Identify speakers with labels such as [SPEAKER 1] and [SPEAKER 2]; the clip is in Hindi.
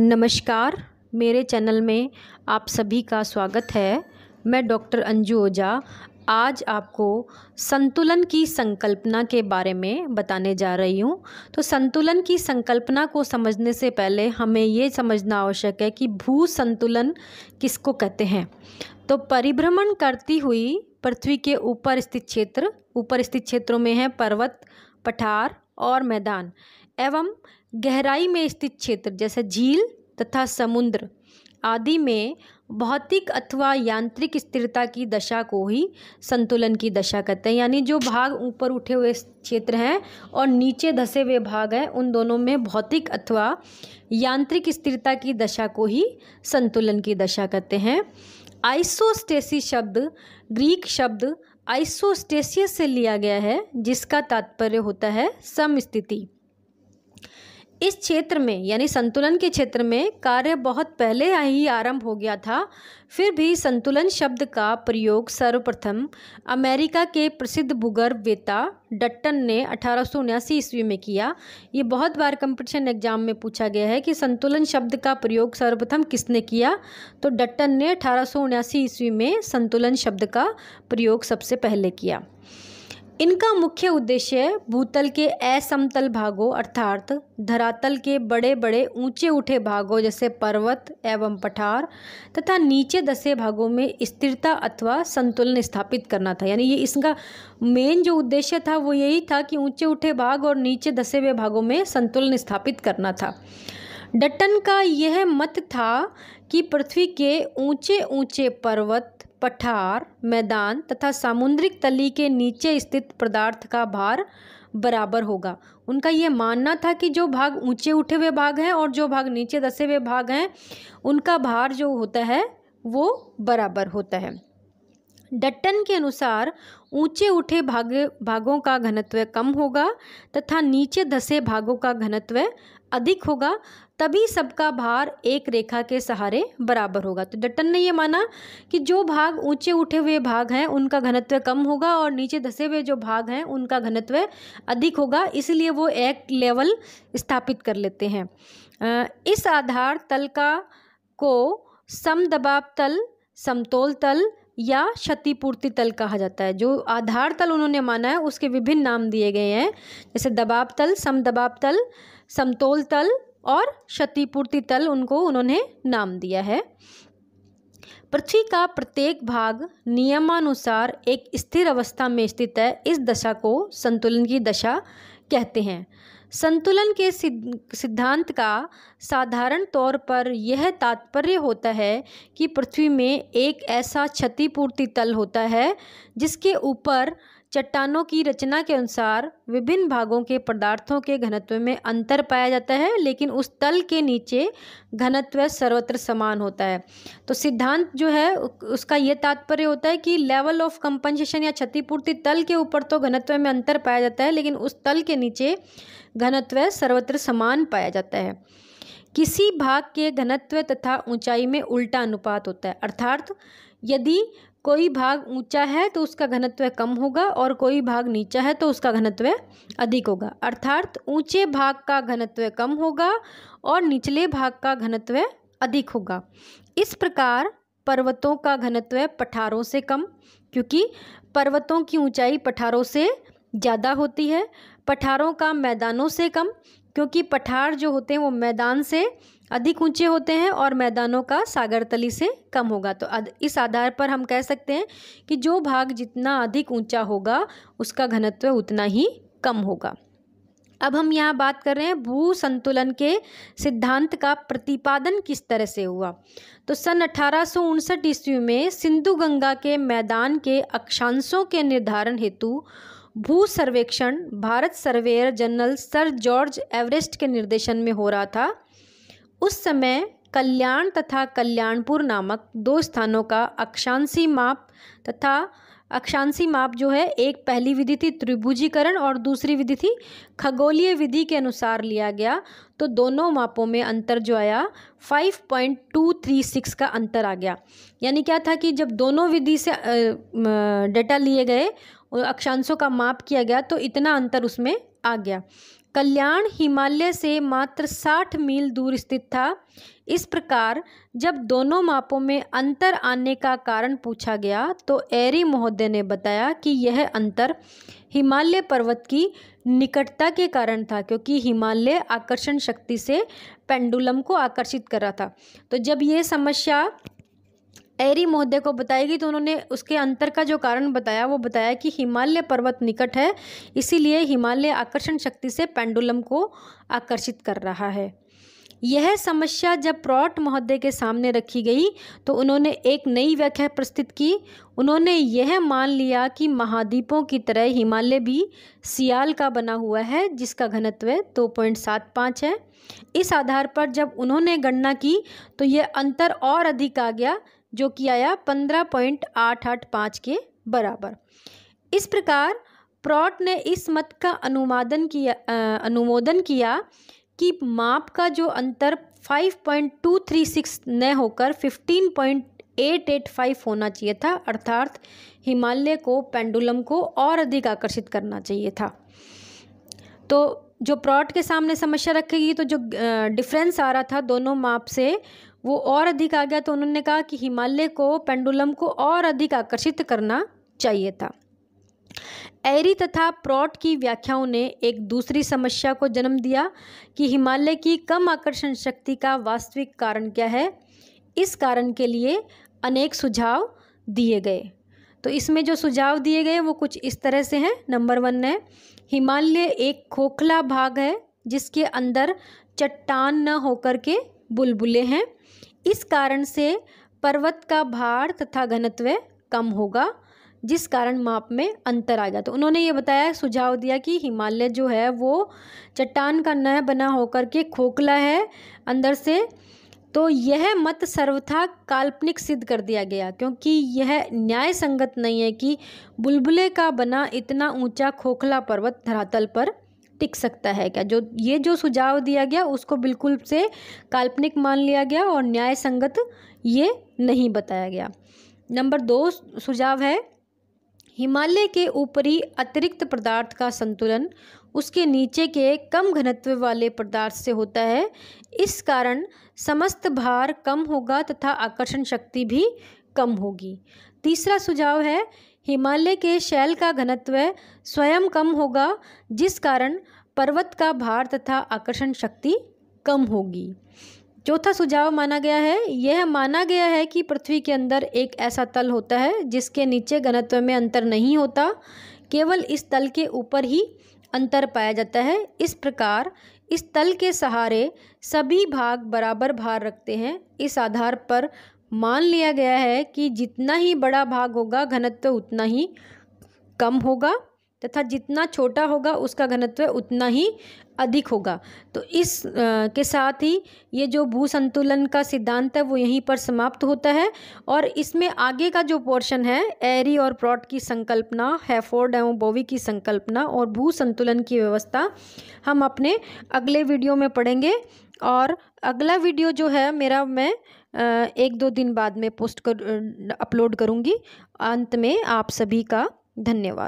[SPEAKER 1] नमस्कार मेरे चैनल में आप सभी का स्वागत है मैं डॉक्टर अंजू ओझा आज आपको संतुलन की संकल्पना के बारे में बताने जा रही हूँ तो संतुलन की संकल्पना को समझने से पहले हमें ये समझना आवश्यक है कि भू संतुलन किसको कहते हैं तो परिभ्रमण करती हुई पृथ्वी के ऊपर स्थित क्षेत्र ऊपर स्थित क्षेत्रों में है पर्वत पठार और मैदान एवं गहराई में स्थित क्षेत्र जैसे झील तथा समुद्र आदि में भौतिक अथवा यांत्रिक स्थिरता की दशा को ही संतुलन की दशा कहते हैं यानी जो भाग ऊपर उठे हुए क्षेत्र हैं और नीचे धसे हुए भाग हैं उन दोनों में भौतिक अथवा यांत्रिक स्थिरता की दशा को ही संतुलन की दशा कहते हैं आइसोस्टेसी शब्द ग्रीक शब्द आइसोस्टेसियस से लिया गया है जिसका तात्पर्य होता है समस्थिति इस क्षेत्र में यानी संतुलन के क्षेत्र में कार्य बहुत पहले ही आरंभ हो गया था फिर भी संतुलन शब्द का प्रयोग सर्वप्रथम अमेरिका के प्रसिद्ध भूगर्भ वेता डट्टन ने अठारह ईस्वी में किया ये बहुत बार कंपटीशन एग्जाम में पूछा गया है कि संतुलन शब्द का प्रयोग सर्वप्रथम किसने किया तो डट्टन ने अठारह ईस्वी में संतुलन शब्द का प्रयोग सबसे पहले किया इनका मुख्य उद्देश्य भूतल के असमतल भागों अर्थात धरातल के बड़े बड़े ऊंचे उठे भागों जैसे पर्वत एवं पठार तथा नीचे दसे भागों में स्थिरता अथवा संतुलन स्थापित करना था यानी ये इसका मेन जो उद्देश्य था वो यही था कि ऊंचे उठे भाग और नीचे दसे हुए भागों में संतुलन स्थापित करना था डटन का यह मत था कि पृथ्वी के ऊंचे ऊंचे पर्वत पठार मैदान तथा सामुद्रिक तली के नीचे स्थित पदार्थ का भार बराबर होगा उनका ये मानना था कि जो भाग ऊंचे उठे हुए भाग हैं और जो भाग नीचे दसे हुए भाग हैं उनका भार जो होता है वो बराबर होता है डट्टन के अनुसार ऊंचे उठे भाग भागों का घनत्व कम होगा तथा नीचे धसे भागों का घनत्व अधिक होगा तभी सबका भार एक रेखा के सहारे बराबर होगा तो डटन ने ये माना कि जो भाग ऊंचे उठे हुए भाग हैं उनका घनत्व कम होगा और नीचे धसे हुए जो भाग हैं उनका घनत्व अधिक होगा इसलिए वो एक लेवल स्थापित कर लेते हैं इस आधार तल का को सम दबाव तल समतोल तल या क्षतिपूर्ति तल कहा जाता है जो आधार तल उन्होंने माना है उसके विभिन्न नाम दिए गए हैं जैसे दबाव तल सम दबाव तल समतोल तल और क्षतिपूर्ति तल उनको उन्होंने नाम दिया है पृथ्वी का प्रत्येक भाग नियमानुसार एक स्थिर अवस्था में स्थित है इस दशा को संतुलन की दशा कहते हैं संतुलन के सिद्धांत का साधारण तौर पर यह तात्पर्य होता है कि पृथ्वी में एक ऐसा क्षतिपूर्ति तल होता है जिसके ऊपर चट्टानों की रचना के अनुसार विभिन्न भागों के पदार्थों के घनत्व में अंतर पाया जाता है लेकिन उस तल के नीचे घनत्व सर्वत्र समान होता है तो सिद्धांत जो है उसका यह तात्पर्य होता है कि लेवल ऑफ कंपनसेशन या क्षतिपूर्ति तल के ऊपर तो घनत्व में अंतर पाया जाता है लेकिन उस तल के नीचे घनत्व सर्वत्र समान पाया जाता है किसी भाग के घनत्व तथा ऊंचाई में उल्टा अनुपात होता है अर्थात यदि कोई भाग ऊंचा है तो उसका घनत्व कम होगा और कोई भाग नीचा है तो उसका घनत्व अधिक होगा अर्थात ऊंचे भाग का घनत्व कम होगा और निचले भाग का घनत्व अधिक होगा इस प्रकार पर्वतों का घनत्व पठारों से कम क्योंकि पर्वतों की ऊंचाई पठारों से ज़्यादा होती है पठारों का मैदानों से कम क्योंकि पठार जो होते हैं वो मैदान से अधिक ऊंचे होते हैं और मैदानों का सागरतली से कम होगा तो इस आधार पर हम कह सकते हैं कि जो भाग जितना अधिक ऊंचा होगा उसका घनत्व उतना ही कम होगा अब हम यहाँ बात कर रहे हैं भू संतुलन के सिद्धांत का प्रतिपादन किस तरह से हुआ तो सन अठारह ईस्वी में सिंधु गंगा के मैदान के अक्षांशों के निर्धारण हेतु भू सर्वेक्षण Bharat surveyor general sir George Everest के निर्देशन में हो रहा था उस समय कल्याण तथा कल्याणपुर नामक दो स्थानों का अक्षांशी माप तथा अक्षांशी माप जो है एक पहली विधि थी त्रिभुजीकरण और दूसरी विधि थी खगोलीय विधि के अनुसार लिया गया तो दोनों मापों में अंतर जो आया 5.236 का अंतर आ गया यानी क्या था कि जब दोनों विधि से डेटा लिए गए और अक्षांशों का माप किया गया तो इतना अंतर उसमें आ गया कल्याण हिमालय से मात्र 60 मील दूर स्थित था इस प्रकार जब दोनों मापों में अंतर आने का कारण पूछा गया तो एरी महोदय ने बताया कि यह अंतर हिमालय पर्वत की निकटता के कारण था क्योंकि हिमालय आकर्षण शक्ति से पेंडुलम को आकर्षित कर रहा था तो जब ये समस्या एरी महोदय को बताएगी तो उन्होंने उसके अंतर का जो कारण बताया वो बताया कि हिमालय पर्वत निकट है इसीलिए हिमालय आकर्षण शक्ति से पेंडुलम को आकर्षित कर रहा है यह समस्या जब प्रॉट महोदय के सामने रखी गई तो उन्होंने एक नई व्याख्या प्रस्तुत की उन्होंने यह मान लिया कि महाद्वीपों की तरह हिमालय भी सियाल का बना हुआ है जिसका घनत्व दो पॉइंट सात पाँच है इस आधार पर जब उन्होंने गणना की तो यह अंतर और अधिक आ गया जो कि आया पंद्रह पॉइंट आठ आठ पाँच के बराबर इस प्रकार प्रॉट ने इस मत का अनुमादन किया आ, अनुमोदन किया कि माप का जो अंतर 5.236 न होकर 15.885 होना चाहिए था अर्थात हिमालय को पेंडुलम को और अधिक आकर्षित करना चाहिए था तो जो प्रॉट के सामने समस्या रखेगी तो जो डिफरेंस आ रहा था दोनों माप से वो और अधिक आ गया तो उन्होंने कहा कि हिमालय को पेंडुलम को और अधिक आकर्षित करना चाहिए था एरी तथा प्रॉट की व्याख्याओं ने एक दूसरी समस्या को जन्म दिया कि हिमालय की कम आकर्षण शक्ति का वास्तविक कारण क्या है इस कारण के लिए अनेक सुझाव दिए गए तो इसमें जो सुझाव दिए गए वो कुछ इस तरह से हैं नंबर वन है हिमालय एक खोखला भाग है जिसके अंदर चट्टान न होकर के बुलबुलें हैं इस कारण से पर्वत का भार तथा घनत्व कम होगा जिस कारण माप में अंतर आ जाता तो उन्होंने ये बताया सुझाव दिया कि हिमालय जो है वो चट्टान का न बना होकर के खोखला है अंदर से तो यह मत सर्वथा काल्पनिक सिद्ध कर दिया गया क्योंकि यह न्याय संगत नहीं है कि बुलबुले का बना इतना ऊंचा खोखला पर्वत धरातल पर टिक सकता है क्या जो ये जो सुझाव दिया गया उसको बिल्कुल से काल्पनिक मान लिया गया और न्याय संगत ये नहीं बताया गया नंबर दो सुझाव है हिमालय के ऊपरी अतिरिक्त पदार्थ का संतुलन उसके नीचे के कम घनत्व वाले पदार्थ से होता है इस कारण समस्त भार कम होगा तथा आकर्षण शक्ति भी कम होगी तीसरा सुझाव है हिमालय के शैल का घनत्व स्वयं कम होगा जिस कारण पर्वत का भार तथा आकर्षण शक्ति कम होगी चौथा सुझाव माना गया है यह माना गया है कि पृथ्वी के अंदर एक ऐसा तल होता है जिसके नीचे घनत्व में अंतर नहीं होता केवल इस तल के ऊपर ही अंतर पाया जाता है इस प्रकार इस तल के सहारे सभी भाग बराबर भार रखते हैं इस आधार पर मान लिया गया है कि जितना ही बड़ा भाग होगा घनत्व उतना ही कम होगा तथा जितना छोटा होगा उसका घनत्व उतना ही अधिक होगा तो इस आ, के साथ ही ये जो भू संतुलन का सिद्धांत है वो यहीं पर समाप्त होता है और इसमें आगे का जो पोर्शन है एरी और प्रॉट की संकल्पना हैफोर्ड एवं बोवी की संकल्पना और भू संतुलन की व्यवस्था हम अपने अगले वीडियो में पढ़ेंगे और अगला वीडियो जो है मेरा मैं एक दो दिन बाद में पोस्ट कर अपलोड करूँगी अंत में आप सभी का धन्यवाद